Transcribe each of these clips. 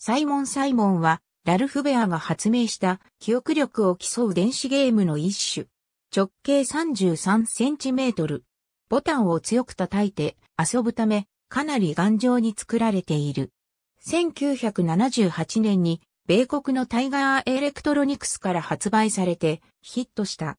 サイモン・サイモンは、ラルフ・ベアが発明した記憶力を競う電子ゲームの一種。直径33センチメートル。ボタンを強く叩いて遊ぶため、かなり頑丈に作られている。1978年に、米国のタイガーエレクトロニクスから発売されてヒットした。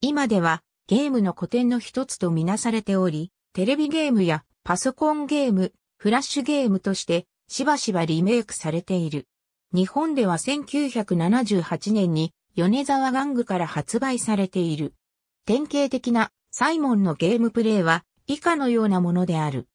今ではゲームの古典の一つとみなされており、テレビゲームやパソコンゲーム、フラッシュゲームとしてしばしばリメイクされている。日本では1978年に米沢玩具から発売されている。典型的なサイモンのゲームプレイは以下のようなものである。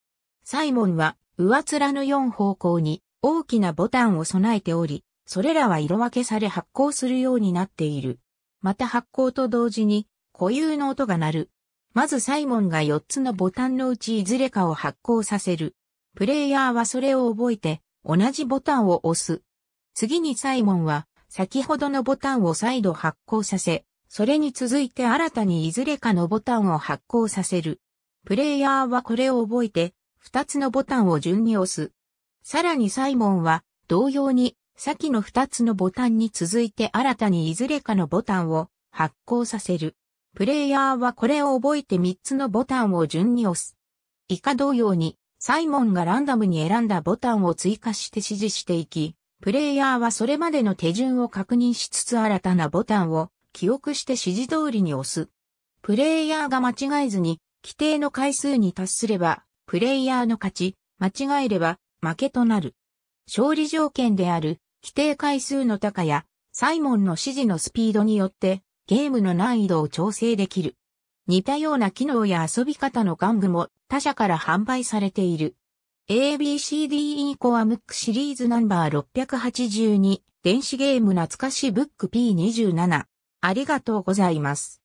サイモンは上面の4方向に大きなボタンを備えており、それらは色分けされ発光するようになっている。また発光と同時に固有の音が鳴る。まずサイモンが4つのボタンのうちいずれかを発光させる。プレイヤーはそれを覚えて、同じボタンを押す。次にサイモンは、先ほどのボタンを再度発行させ、それに続いて新たにいずれかのボタンを発行させる。プレイヤーはこれを覚えて、二つのボタンを順に押す。さらにサイモンは、同様に、先の二つのボタンに続いて新たにいずれかのボタンを発行させる。プレイヤーはこれを覚えて三つのボタンを順に押す。以下同様に、サイモンがランダムに選んだボタンを追加して指示していき、プレイヤーはそれまでの手順を確認しつつ新たなボタンを記憶して指示通りに押す。プレイヤーが間違えずに規定の回数に達すれば、プレイヤーの勝ち、間違えれば負けとなる。勝利条件である規定回数の高やサイモンの指示のスピードによってゲームの難易度を調整できる。似たような機能や遊び方の玩具も他社から販売されている。ABCDE コアムックシリーズナンバー682電子ゲーム懐かしブック P27 ありがとうございます。